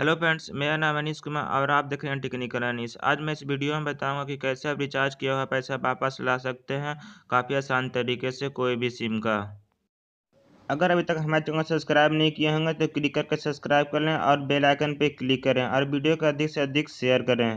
hello friends मेरा नाम अनिश कुमार और आप देख रहे हैं टेक्निकल अनिश आज मैं इस वीडियो में बताऊंगा कि कैसे आप रिचार्ज किया हुआ पैसा वापस ला सकते हैं काफ़ी आसान तरीके से कोई भी सिम का अगर अभी तक हमारे चैनल सब्सक्राइब नहीं किए होंगे तो क्लिक करके सब्सक्राइब कर लें और बेलाइकन पर क्लिक करें और वीडियो को अधिक से अधिक शेयर करें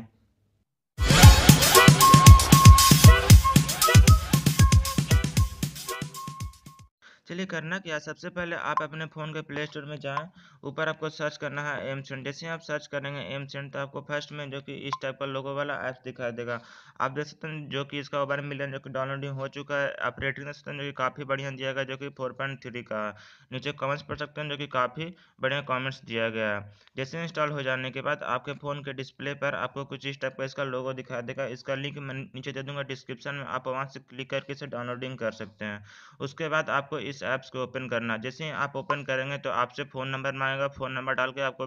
चलिए करना क्या सबसे पहले आप अपने फ़ोन के प्ले स्टोर में जाएं ऊपर आपको सर्च करना है एम सेंट जैसे आप सर्च करेंगे एम सेंट तो आपको फर्स्ट में जो कि इस टाइप का लोगो वाला ऐप दिखाई देगा आप देख सकते हैं जो कि इसका ओवर मिलियन जो कि डाउनलोडिंग हो चुका है आप रेटिंग देख सकते हैं जो कि काफ़ी बढ़िया दिया गया जो कि फोर पॉइंट थ्री का नीचे कमेंट्स पढ़ सकते हैं जो कि काफ़ी बढ़िया कॉमेंट्स दिया गया है जैसे इंस्टॉल हो जाने के बाद आपके फ़ोन के डिस्प्ले पर आपको कुछ इस टाइप का इसका लोगो दिखाई देगा इसका लिंक मैं नीचे दे दूंगा डिस्क्रिप्शन में आप वहाँ से क्लिक करके इसे डाउनलोडिंग कर सकते हैं उसके बाद आपको इस ऐप्स को ओपन करना जैसे ही आप ओपन करेंगे तो आपसे फ़ोन नंबर मांग आएगा फ़ोन नंबर डाल के आपको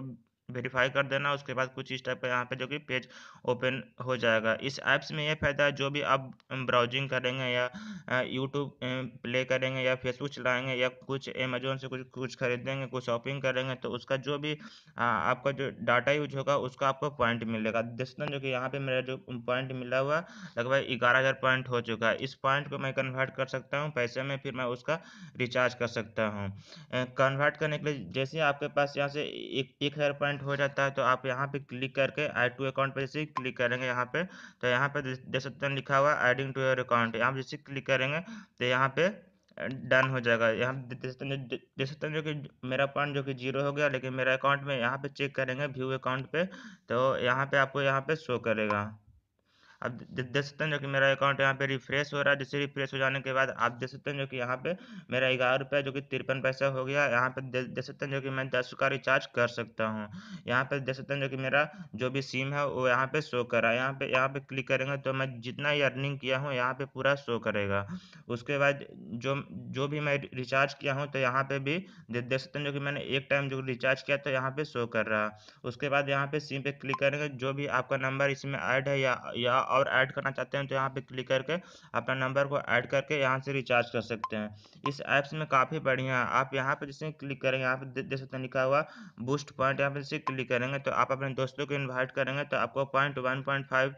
वेरीफाई कर देना उसके बाद कुछ इस टाइप का यहाँ पे जो कि पेज ओपन हो जाएगा इस ऐप्स में यह फ़ायदा है जो भी आप ब्राउजिंग करेंगे या यूट्यूब प्ले करेंगे या फेसबुक चलाएंगे या कुछ अमेजोन से कुछ कुछ खरीदेंगे कुछ शॉपिंग करेंगे तो उसका जो भी आ, आपका जो डाटा यूज होगा उसका आपको पॉइंट मिलेगा दोस्तों जो कि यहाँ पर मेरा जो पॉइंट मिला हुआ लगभग ग्यारह हज़ार पॉइंट हो चुका है इस पॉइंट को मैं कन्वर्ट कर सकता हूँ पैसे में फिर मैं उसका रिचार्ज कर सकता हूँ कन्वर्ट करने के लिए जैसे आपके पास यहाँ से एक हज़ार पॉइंट पेमेंट हो जाता है तो आप यहाँ पे क्लिक करके आई टू अकाउंट पे जैसे क्लिक करेंगे यहाँ पे तो यहाँ पे देख सकते हैं लिखा हुआ है एडिंग टू योर अकाउंट यहाँ पे जैसे क्लिक करेंगे तो यहाँ पे डन हो जाएगा यहाँ देख सकते हैं जो कि मेरा पॉइंट जो कि जीरो हो गया लेकिन मेरा अकाउंट में यहाँ पे चेक करेंगे व्यू अकाउंट पे तो यहाँ पे आपको यहाँ पे शो करेगा आप देख सकते हैं जो कि मेरा अकाउंट यहाँ पे रिफ्रेश हो रहा है जैसे रिफ्रेश हो जाने के बाद आप देख सकते हैं जो कि यहाँ पे मेरा ग्यारह रुपये जो कि तिरपन पैसा हो गया यहाँ पे देख सकते हैं जो कि मैं दस का रिचार्ज कर सकता हूँ यहाँ पे देख सकते हैं जो कि मेरा जो भी सिम है वो यहाँ पे शो कर रहा है यहाँ पे यहाँ पे क्लिक करेंगे तो मैं जितना ही अर्निंग किया हूँ यहाँ पे पूरा शो करेगा उसके बाद जो जो भी मैं रिचार्ज किया हूँ तो यहाँ पे भी देख सकते हैं जो कि मैंने एक टाइम जो रिचार्ज किया तो यहाँ पे शो कर रहा उसके बाद यहाँ पे सिम पे क्लिक करेंगे जो भी आपका नंबर इसमें ऐड है या और ऐड करना चाहते हैं तो यहाँ पे क्लिक करके अपना नंबर को ऐड करके यहाँ से रिचार्ज कर सकते हैं इस ऐप्स में काफ़ी बढ़िया है आप यहाँ पे जैसे क्लिक करेंगे यहाँ पे देख सकते हैं लिखा हुआ बूस्ट पॉइंट यहाँ पे जैसे क्लिक करेंगे तो आप अपने दोस्तों को इन्वाइट करेंगे तो आपको पॉइंट वन पॉइंट फाइव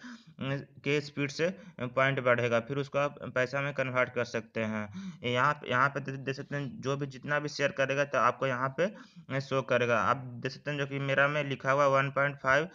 के स्पीड से पॉइंट बढ़ेगा फिर उसको आप पैसा में कन्वर्ट कर सकते हैं यहाँ यहाँ पर देख सकते हैं जो भी जितना भी शेयर करेगा तो आपको यहाँ पे शो करेगा आप देख सकते हैं जो कि मेरा में लिखा हुआ वन पॉइंट फाइव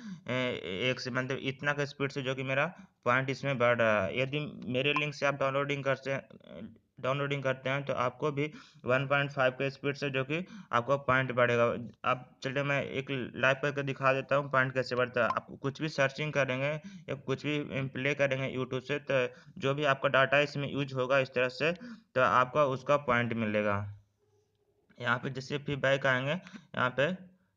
एक से मतलब इतना का स्पीड से जो कि मेरा पॉइंट इसमें बढ़ रहा है यदि मेरे लिंक से आप डाउनलोडिंग करते हैं डाउनलोडिंग करते हैं तो आपको भी 1.5 के स्पीड से जो कि आपको पॉइंट बढ़ेगा आप चलिए मैं एक लाइव करके दिखा देता हूँ पॉइंट कैसे बढ़ता है आप कुछ भी सर्चिंग करेंगे या कुछ भी प्ले करेंगे यूट्यूब से तो जो भी आपका डाटा इसमें यूज होगा इस तरह से तो आपका उसका पॉइंट मिलेगा यहाँ पे जैसे फिर बैक आएंगे यहाँ पे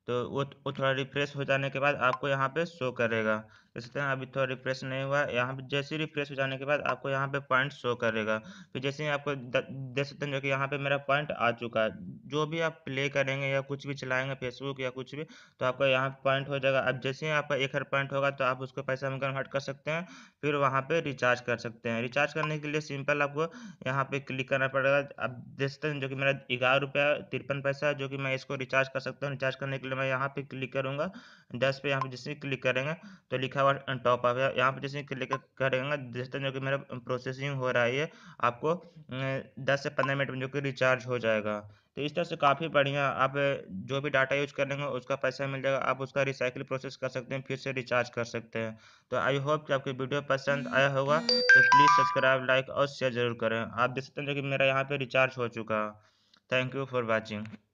तो वो थोड़ा रिफ्रेश हो जाने के बाद आपको यहाँ पे शो करेगा देख सकते हैं अभी थोड़ा तो रिफ्रेश नहीं हुआ यहाँ पे जैसे रिफ्रेश हो जाने के बाद आपको यहाँ पे पॉइंट शो करेगा फिर जैसे ही आपको देख सकते हैं जो कि यहाँ पे मेरा पॉइंट आ चुका है जो भी आप प्ले करेंगे या कुछ भी चलाएंगे फेसबुक या कुछ भी तो आपका यहाँ पॉइंट हो जाएगा अब जैसे ही आपका एक हर पॉइंट होगा तो आप उसको पैसा में कन्वर्ट कर सकते हैं फिर वहाँ पर रिचार्ज कर सकते हैं रिचार्ज करने के लिए सिंपल आपको यहाँ पे क्लिक करना पड़ेगा अब देख सकते हैं जो कि मेरा ग्यारह रुपया तिरपन पैसा जो कि मैं इसको रिचार्ज कर सकता हूँ रिचार्ज करने के लिए मैं यहाँ पे क्लिक करूँगा दस पे यहाँ पर जैसे क्लिक करेंगे तो लिखा और टॉप गया यहाँ पर जैसे क्लिक करेंगे जिस जो कि मेरा प्रोसेसिंग हो रहा है आपको दस से पंद्रह मिनट में जो कि रिचार्ज हो जाएगा तो इस तरह से काफ़ी बढ़िया आप जो भी डाटा यूज करेंगे उसका पैसा मिल जाएगा आप उसका रिसाइकिल प्रोसेस कर सकते हैं फिर से रिचार्ज कर सकते हैं तो आई होप कि आपकी वीडियो पसंद आया होगा तो प्लीज़ सब्सक्राइब लाइक और शेयर जरूर करें आप देख सकते हैं जो कि मेरा यहाँ पर रिचार्ज हो चुका थैंक यू फॉर वॉचिंग